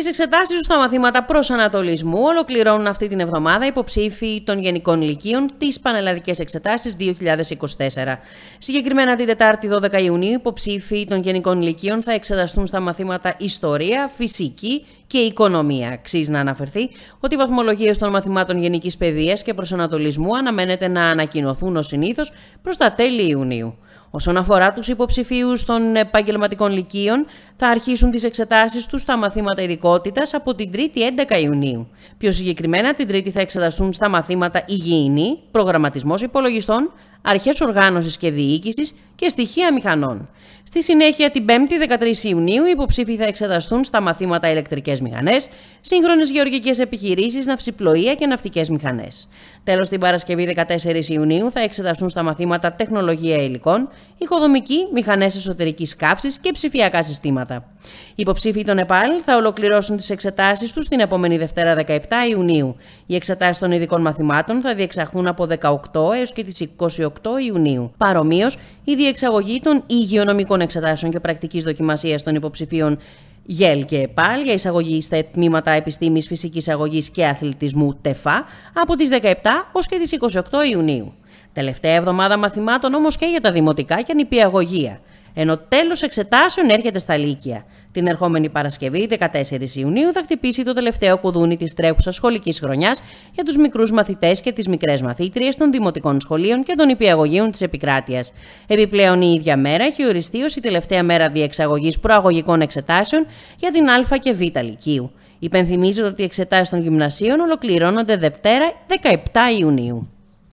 Τις εξετάσεις τους στα μαθήματα προσανατολισμού ολοκληρώνουν αυτή την εβδομάδα υποψήφοι των Γενικών Λυκείων τις Πανελλαδικές Εξετάσεις 2024. Συγκεκριμένα την Τετάρτη 12 Ιουνίου, υποψήφοι των Γενικών Λυκείων θα εξεταστούν στα μαθήματα Ιστορία, Φυσική και Οικονομία. Αξίζει να αναφερθεί ότι οι βαθμολογίες των μαθημάτων Γενικής Παιδείας και Προσανατολισμού αναμένεται να ανακοινωθούν ως συνήθως προς τα τέλη Ιουνίου. Όσον αφορά τους υποψηφίους των επαγγελματικών λυκείων, θα αρχίσουν τις εξετάσεις τους στα μαθήματα ειδικότητας από την 3η 11 Ιουνίου. Πιο συγκεκριμένα, την Τρίτη θα εξεταστούν στα μαθήματα υγιεινή, προγραμματισμός υπολογιστών, αρχές οργάνωσης και διοίκησης και στοιχεία μηχανών. Στη συνέχεια, την 5η 13 Ιουνίου, οι υποψήφοι θα εξεταστούν στα μαθήματα ηλεκτρικές μηχανές, σύγχρονες γεωργικές επιχειρήσεις, ναυσιπλοεία και ναυτικές μηχανές. Τέλος, την Παρασκευή 14 Ιουνίου θα εξεταστούν στα μαθήματα τεχνολογία υλικών, οικοδομική, μηχανές εσωτερικής καύσης και ψηφιακά συστήματα. Οι υποψήφοι των ΕΠΑΛ θα ολοκληρώσουν τις εξετάσεις τους την επόμενη Δευτέρα 17 Ιουνίου. Οι εξετάσεις των ειδικών μαθημάτων θα διεξαχθούν από 18 έως και τις 28 Ιουνίου. Παρομοίως, η διεξαγωγή των υγειονομικών εξετάσεων και πρακτικής δοκιμασίας των υποψηφίων ΓΕΛ και ΕΠΑΛ για εισαγωγή στα τμήματα επιστήμης φυσικής αγωγής και αθλητισμού ΤΕΦΑ από τις 17 ως και τις 28 Ιουνίου. Τελευταία εβδομάδα μαθημάτων όμως και για τα δημοτικά και νηπιαγωγεία ενώ τέλος εξετάσεων έρχεται στα Λύκεια. Την ερχόμενη Παρασκευή, 14 Ιουνίου, θα χτυπήσει το τελευταίο κουδούνι της τρέχουσας σχολικής χρονιάς για τους μικρούς μαθητές και τις μικρές μαθήτριες των δημοτικών σχολείων και των υπηαγωγείων της επικράτειας. Επιπλέον, η ίδια μέρα έχει οριστεί ως η τελευταία μέρα διεξαγωγής προαγωγικών εξετάσεων για την Α και Β Λυκείου. Υπενθυμίζεται ότι οι εξετάσεις των γυμνασίων ολοκληρώνονται Δευτέρα 17 Ιουνίου.